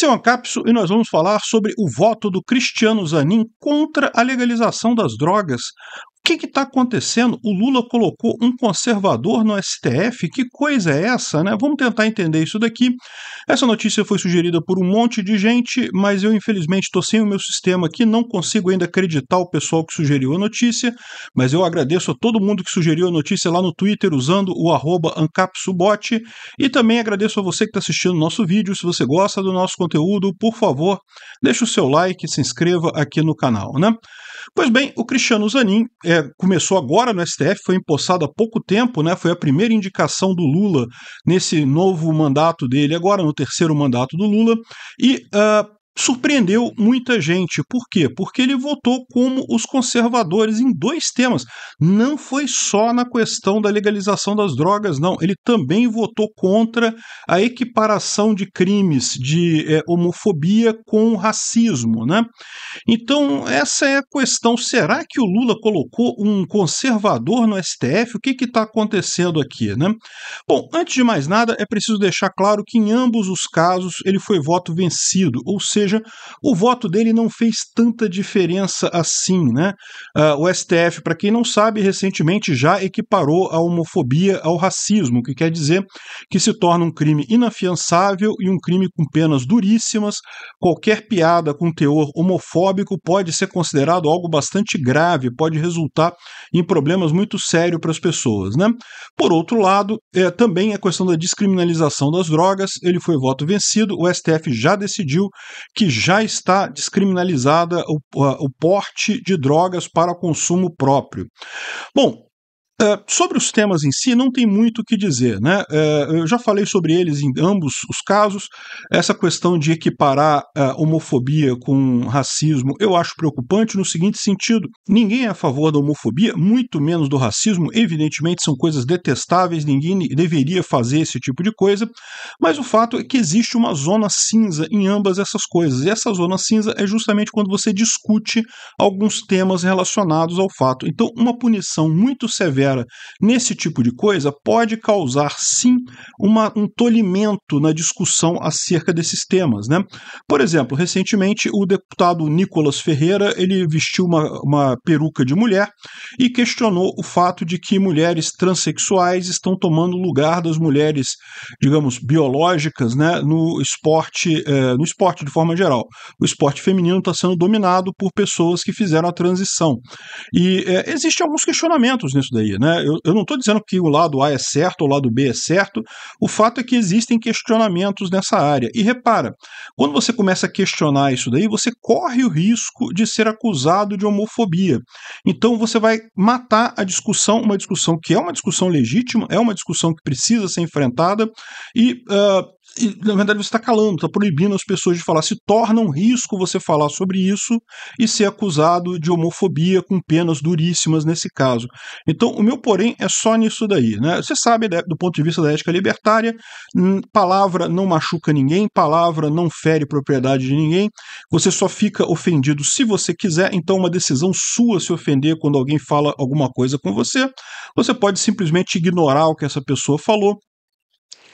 Esse é o Ancapso e nós vamos falar sobre o voto do Cristiano Zanin contra a legalização das drogas, o que está acontecendo? O Lula colocou um conservador no STF? Que coisa é essa, né? Vamos tentar entender isso daqui. Essa notícia foi sugerida por um monte de gente, mas eu infelizmente estou sem o meu sistema aqui, não consigo ainda acreditar o pessoal que sugeriu a notícia, mas eu agradeço a todo mundo que sugeriu a notícia lá no Twitter usando o ancapsubot e também agradeço a você que está assistindo o nosso vídeo. Se você gosta do nosso conteúdo, por favor, deixe o seu like, e se inscreva aqui no canal, né? Pois bem, o Cristiano Zanin é, começou agora no STF, foi empossado há pouco tempo, né? Foi a primeira indicação do Lula nesse novo mandato dele, agora no terceiro mandato do Lula, e uh, surpreendeu muita gente. Por quê? Porque ele votou como os conservadores em dois temas. Não foi só na questão da legalização das drogas, não. Ele também votou contra a equiparação de crimes de é, homofobia com racismo, né? Então, essa é a questão. Será que o Lula colocou um conservador no STF? O que está acontecendo aqui, né? Bom, antes de mais nada, é preciso deixar claro que em ambos os casos ele foi voto vencido, ou seja, seja, o voto dele não fez tanta diferença assim. Né? Uh, o STF, para quem não sabe, recentemente já equiparou a homofobia ao racismo, o que quer dizer que se torna um crime inafiançável e um crime com penas duríssimas. Qualquer piada com teor homofóbico pode ser considerado algo bastante grave, pode resultar em problemas muito sérios para as pessoas. Né? Por outro lado, é, também a questão da descriminalização das drogas, ele foi voto vencido, o STF já decidiu que já está descriminalizada o, o porte de drogas para consumo próprio. Bom, é, sobre os temas em si, não tem muito o que dizer. Né? É, eu já falei sobre eles em ambos os casos. Essa questão de equiparar é, homofobia com racismo eu acho preocupante no seguinte sentido: ninguém é a favor da homofobia, muito menos do racismo. Evidentemente, são coisas detestáveis, ninguém deveria fazer esse tipo de coisa. Mas o fato é que existe uma zona cinza em ambas essas coisas. E essa zona cinza é justamente quando você discute alguns temas relacionados ao fato. Então, uma punição muito severa Nesse tipo de coisa, pode causar sim uma, um tolimento na discussão acerca desses temas. Né? Por exemplo, recentemente o deputado Nicolas Ferreira ele vestiu uma, uma peruca de mulher e questionou o fato de que mulheres transexuais estão tomando lugar das mulheres, digamos, biológicas né, no esporte, eh, no esporte de forma geral. O esporte feminino está sendo dominado por pessoas que fizeram a transição. E eh, existem alguns questionamentos nisso daí. Né? Né? Eu, eu não estou dizendo que o lado A é certo ou o lado B é certo, o fato é que existem questionamentos nessa área. E repara, quando você começa a questionar isso daí, você corre o risco de ser acusado de homofobia. Então você vai matar a discussão, uma discussão que é uma discussão legítima, é uma discussão que precisa ser enfrentada, e uh, e, na verdade você está calando, está proibindo as pessoas de falar. Se torna um risco você falar sobre isso e ser acusado de homofobia com penas duríssimas nesse caso. Então, o meu porém é só nisso daí. Né? Você sabe, né, do ponto de vista da ética libertária, hum, palavra não machuca ninguém, palavra não fere propriedade de ninguém, você só fica ofendido se você quiser, então é uma decisão sua se ofender quando alguém fala alguma coisa com você, você pode simplesmente ignorar o que essa pessoa falou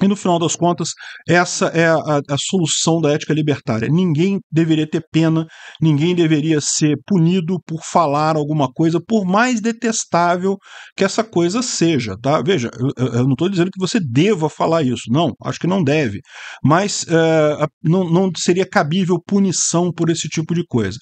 e no final das contas, essa é a, a, solução da ética libertária. Ninguém deveria ter pena, ninguém deveria ser punido por falar alguma coisa, por mais detestável que essa coisa seja. Tá? Veja, eu, eu não estou dizendo que você deva falar isso, não, acho que não deve. Mas uh, não, não seria cabível punição por esse tipo de coisa.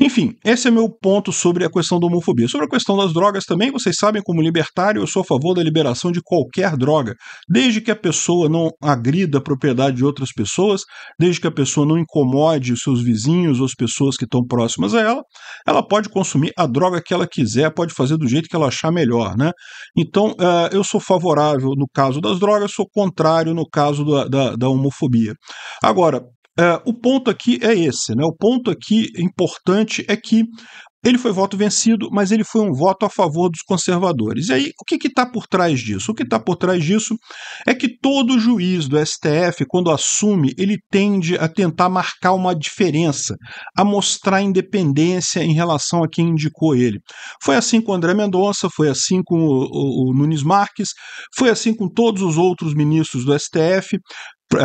Enfim, esse é meu ponto sobre a questão da homofobia. Sobre a questão das drogas também, vocês sabem, como libertário, eu sou a favor da liberação de qualquer droga, desde que a pessoa não agrida a propriedade de outras pessoas, desde que a pessoa não incomode os seus vizinhos ou as pessoas que estão próximas a ela, ela pode consumir a droga que ela quiser, pode fazer do jeito que ela achar melhor, né? Então, uh, eu sou favorável no caso das drogas, sou contrário no caso da, da, da homofobia. Agora, é, o ponto aqui é esse, né? O ponto aqui importante é que ele foi voto vencido, mas ele foi um voto a favor dos conservadores. E aí, o que está por trás disso? O que está por trás disso é que todo juiz do STF, quando assume, ele tende a tentar marcar uma diferença, a mostrar independência em relação a quem indicou ele. Foi assim com o André Mendonça, foi assim com o, o, o Nunes Marques, foi assim com todos os outros ministros do STF.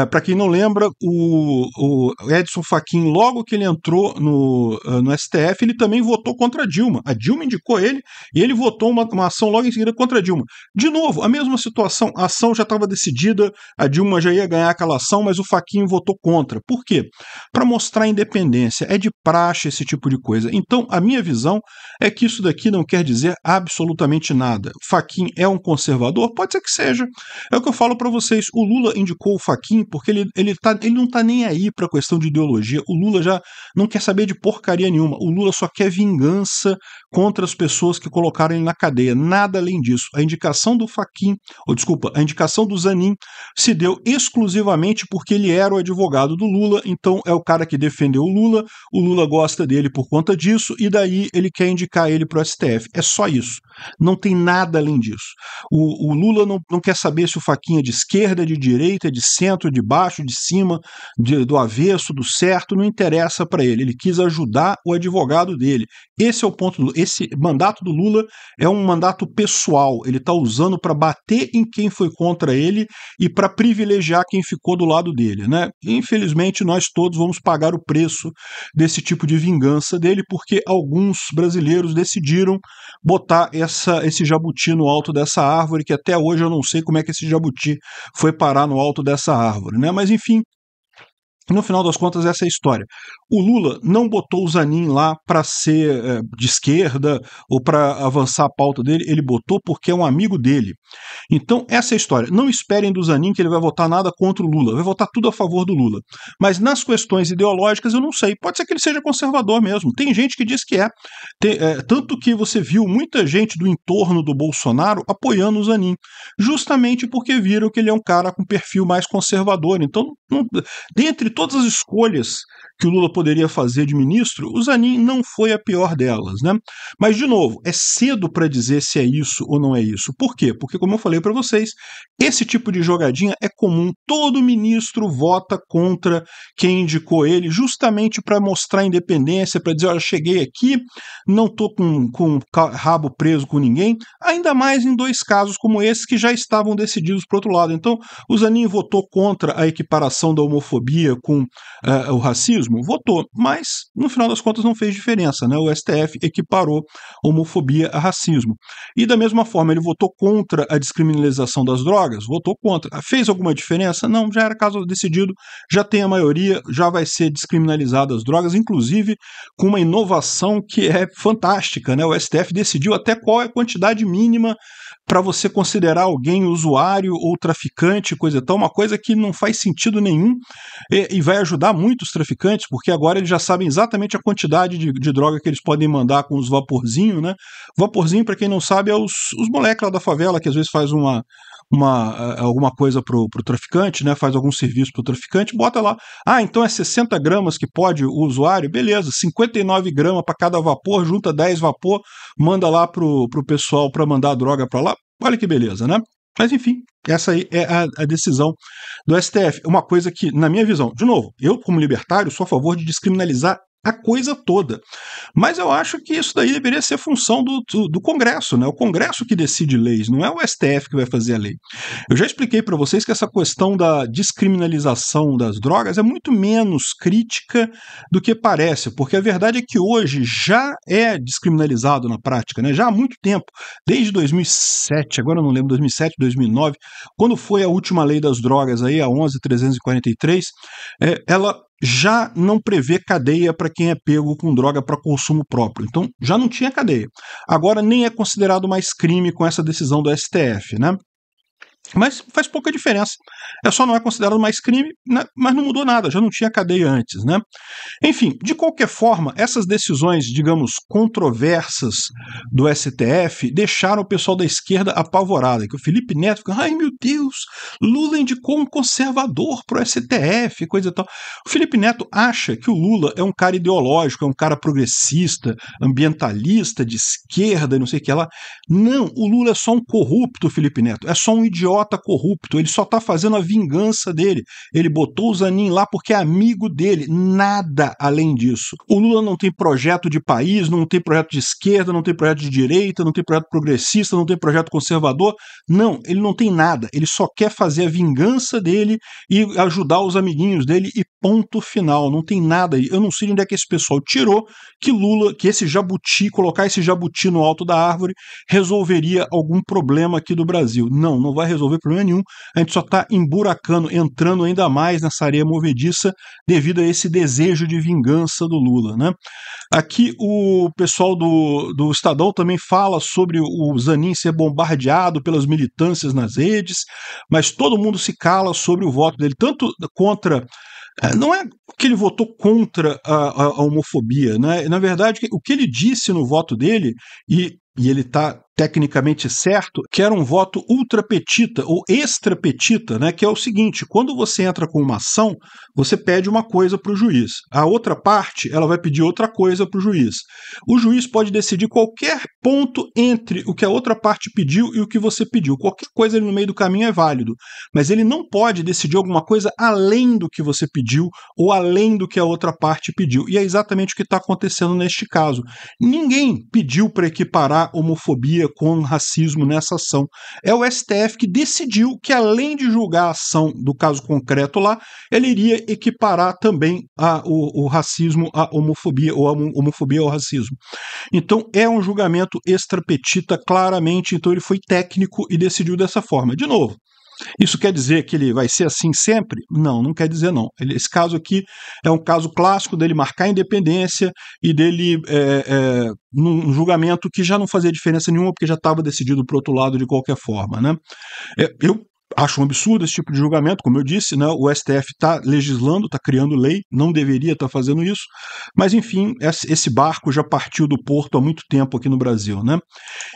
Para quem não lembra, o, o Edson Fachin, logo que ele entrou no, eh, no STF, ele também votou contra a Dilma. A Dilma indicou ele e ele votou uma, uma ação logo em seguida contra a Dilma. De novo, a mesma situação, a ação já estava decidida, a Dilma já ia ganhar aquela ação, mas o Fachin votou contra. Por quê? Para mostrar a independência. É de praxe esse tipo de coisa. Então, a minha visão é que isso daqui não quer dizer absolutamente nada. O Fachin é um conservador? Pode ser que seja. É o que eu falo para vocês. O Lula indicou o Fachin porque ele, ele, tá, ele não tá nem aí pra questão de ideologia. O Lula já não quer saber de porcaria nenhuma. O Lula só quer vingança contra as pessoas que colocaram ele na cadeia. Nada além disso. A indicação do Faquin, ou desculpa, a indicação do Zanin se deu exclusivamente porque ele era o advogado do Lula, então é o cara que defendeu o Lula, o Lula gosta dele por conta disso, e daí ele quer indicar ele para o STF. É só isso. Não tem nada além disso. O, o Lula não, não, quer saber se o Faquinha é de esquerda, de direita, de centro, de baixo, de cima, de, do avesso, do certo, não interessa para ele. Ele quis ajudar o advogado dele. Esse é o ponto. Do, esse mandato do Lula é um mandato pessoal. Ele está usando para bater em quem foi contra ele e para privilegiar quem ficou do lado dele. Né? Infelizmente, nós todos vamos pagar o preço desse tipo de vingança dele, porque alguns brasileiros decidiram botar essa, esse jabuti no alto dessa árvore, que até hoje eu não sei como é que esse jabuti foi parar no alto dessa árvore. Né? Mas, enfim, no final das contas, essa é a história. O Lula não botou o Zanin lá para ser é, de esquerda ou para avançar a pauta dele, ele botou porque é um amigo dele. Então, essa é a história. Não esperem do Zanin que ele vai votar nada contra o Lula, vai votar tudo a favor do Lula. Mas nas questões ideológicas, eu não sei. Pode ser que ele seja conservador mesmo. Tem gente que diz que é. Tem, é eh, tanto que você viu muita gente do entorno do Bolsonaro apoiando o Zanin, justamente porque viram que ele é um cara com perfil mais conservador. Então, não, dentre todas as escolhas que o Lula poderia fazer de ministro, o Zanin não foi a pior delas, né? Mas de novo, é cedo para dizer se é isso ou não é isso. Por quê? Porque como eu falei para vocês, esse tipo de jogadinha é comum. Todo ministro vota contra quem indicou ele, justamente para mostrar independência, para dizer, olha, cheguei aqui, não tô com com rabo preso com ninguém. Ainda mais em dois casos como esse que já estavam decididos para outro lado. Então, o Zanin votou contra a equiparação da homofobia com uh, o racismo? Votou, mas no final das contas não fez diferença. Né? O STF equiparou homofobia a racismo. E da mesma forma, ele votou contra a descriminalização das drogas? Votou contra. Ah, fez alguma diferença? Não, já era caso decidido, já tem a maioria, já vai ser descriminalizada as drogas, inclusive com uma inovação que é fantástica. Né? O STF decidiu até qual é a quantidade mínima para você considerar alguém usuário ou traficante, coisa e tal, uma coisa que não faz sentido nenhum e, e, vai ajudar muito os traficantes, porque agora eles já sabem exatamente a quantidade de, de droga que eles podem mandar com os vaporzinho, né? Vaporzinho, para quem não sabe, é os, os moleques lá da favela que às vezes faz uma, uma, eh, alguma coisa para o traficante, né? faz algum serviço para o traficante, bota lá. Ah, então é 60 gramas que pode o usuário? Beleza, 59 gramas para cada vapor, junta 10 vapor, manda lá para o pessoal para mandar a droga para lá. Olha que beleza, né? Mas enfim, essa aí é a, a, decisão do STF. Uma coisa que, na minha visão, de novo, eu, como libertário, sou a favor de descriminalizar a coisa toda. Mas eu acho que isso daí deveria ser função do, do, do, Congresso, né? O Congresso que decide leis, não é o STF que vai fazer a lei. Eu já expliquei para vocês que essa questão da descriminalização das drogas é muito menos crítica do que parece, porque a verdade é que hoje já é descriminalizado na prática, né? Já há muito tempo, desde 2007, agora eu não lembro, 2007, 2009, quando foi a última lei das drogas aí, a 11.343, é, ela já não prevê cadeia para quem é pego com droga para consumo próprio. Então, já não tinha cadeia. Agora nem é considerado mais crime com essa decisão do STF, né? Mas faz pouca diferença. É só não é considerado mais crime, né? mas não mudou nada, já não tinha cadeia antes. Né? Enfim, de qualquer forma, essas decisões, digamos, controversas do STF deixaram o pessoal da esquerda apavorado. Que o Felipe Neto fica, ai meu Deus, Lula indicou um conservador pro STF, coisa e tal. O Felipe Neto acha que o Lula é um cara ideológico, é um cara progressista, ambientalista, de esquerda e não sei o que lá. Não, o Lula é só um corrupto, Felipe Neto, é só um idiota idiota corrupto, ele só está fazendo a vingança dele. Ele botou o Zanin lá porque é amigo dele, nada além disso. O Lula não tem projeto de país, não tem projeto de esquerda, não tem projeto de direita, não tem projeto progressista, não tem projeto conservador. Não, ele não tem nada. Ele só quer fazer a vingança dele e ajudar os amiguinhos dele e ponto final. Não tem nada aí. Eu não sei de onde é que esse pessoal tirou que Lula, que esse jabuti, colocar esse jabuti no alto da árvore resolveria algum problema aqui do Brasil. Não, não vai resolver resolver problema nenhum. A gente só está emburacando, entrando ainda mais nessa areia movediça devido a esse desejo de vingança do Lula. Né? Aqui o pessoal do, do Estadão também fala sobre o Zanin ser bombardeado pelas militâncias nas redes, mas todo mundo se cala sobre o voto dele, tanto contra eh, não é que ele votou contra a, a, a, homofobia, né? na verdade, o que ele disse no voto dele, e, e ele está tecnicamente certo, que era um voto ultrapetita ou extrapetita, né, que é o seguinte, quando você entra com uma ação, você pede uma coisa para o juiz. A outra parte, ela vai pedir outra coisa para o juiz. O juiz pode decidir qualquer ponto entre o que a outra parte pediu e o que você pediu. Qualquer coisa ali no meio do caminho é válido, mas ele não pode decidir alguma coisa além do que você pediu ou além do que a outra parte pediu. E é exatamente o que está acontecendo neste caso. Ninguém pediu para equiparar homofobia com racismo nessa ação. É o STF que decidiu que, além de julgar a ação do caso concreto lá, ele iria equiparar também a, o, o racismo à homofobia, ou a homofobia ao racismo. Então, é um julgamento extrapetita, claramente. Então, ele foi técnico e decidiu dessa forma. De novo, isso quer dizer que ele vai ser assim sempre? Não, não quer dizer não. esse caso aqui é um caso clássico dele marcar a independência e dele, é, é, num julgamento que já não fazia diferença nenhuma, porque já estava decidido para outro lado de qualquer forma. Né? É, eu acho um absurdo esse tipo de julgamento, como eu disse, né? o STF está legislando, está criando lei, não deveria estar tá fazendo isso, mas enfim, esse barco já partiu do porto há muito tempo aqui no Brasil. Né?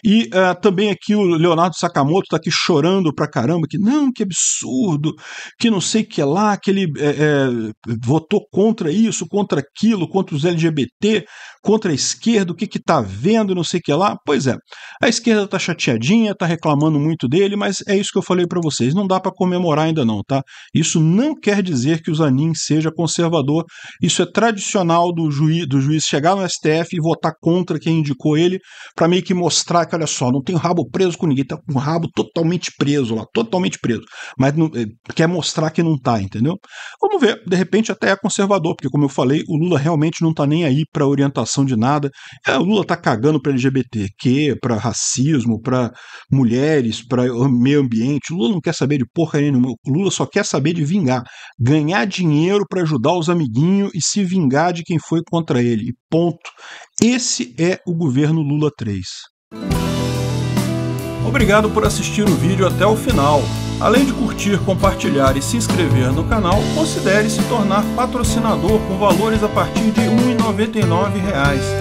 E uh, também aqui o Leonardo Sakamoto está aqui chorando pra caramba, que não, que absurdo, que não sei o que lá, que ele é, é, votou contra isso, contra aquilo, contra os LGBT, contra a esquerda, o que que tá vendo, não sei o que lá. Pois é, a esquerda está chateadinha, está reclamando muito dele, mas é isso que eu falei para você vocês, não dá para comemorar ainda não, tá? Isso não quer dizer que o Zanin seja conservador. Isso é tradicional do, juiz, do juiz chegar no STF e votar contra quem indicou ele, para meio que mostrar que, olha só, não tem o rabo preso com ninguém, tá com o rabo totalmente preso lá, totalmente preso. Mas não, eh, quer mostrar que não tá, entendeu? Vamos ver, de repente até é conservador, porque como eu falei, o Lula realmente não tá nem aí para orientação de nada. É, o Lula tá cagando para LGBTQ, para racismo, para mulheres, para meio ambiente. O Lula não quer quer saber de porcaria nenhuma. O Lula só quer saber de vingar. Ganhar dinheiro para ajudar os amiguinhos e se vingar de quem foi contra ele. E ponto. Esse é o governo Lula 3. Obrigado por assistir o vídeo até o final. Além de curtir, compartilhar e se inscrever no canal, considere se tornar patrocinador com valores a partir de R$ 1,99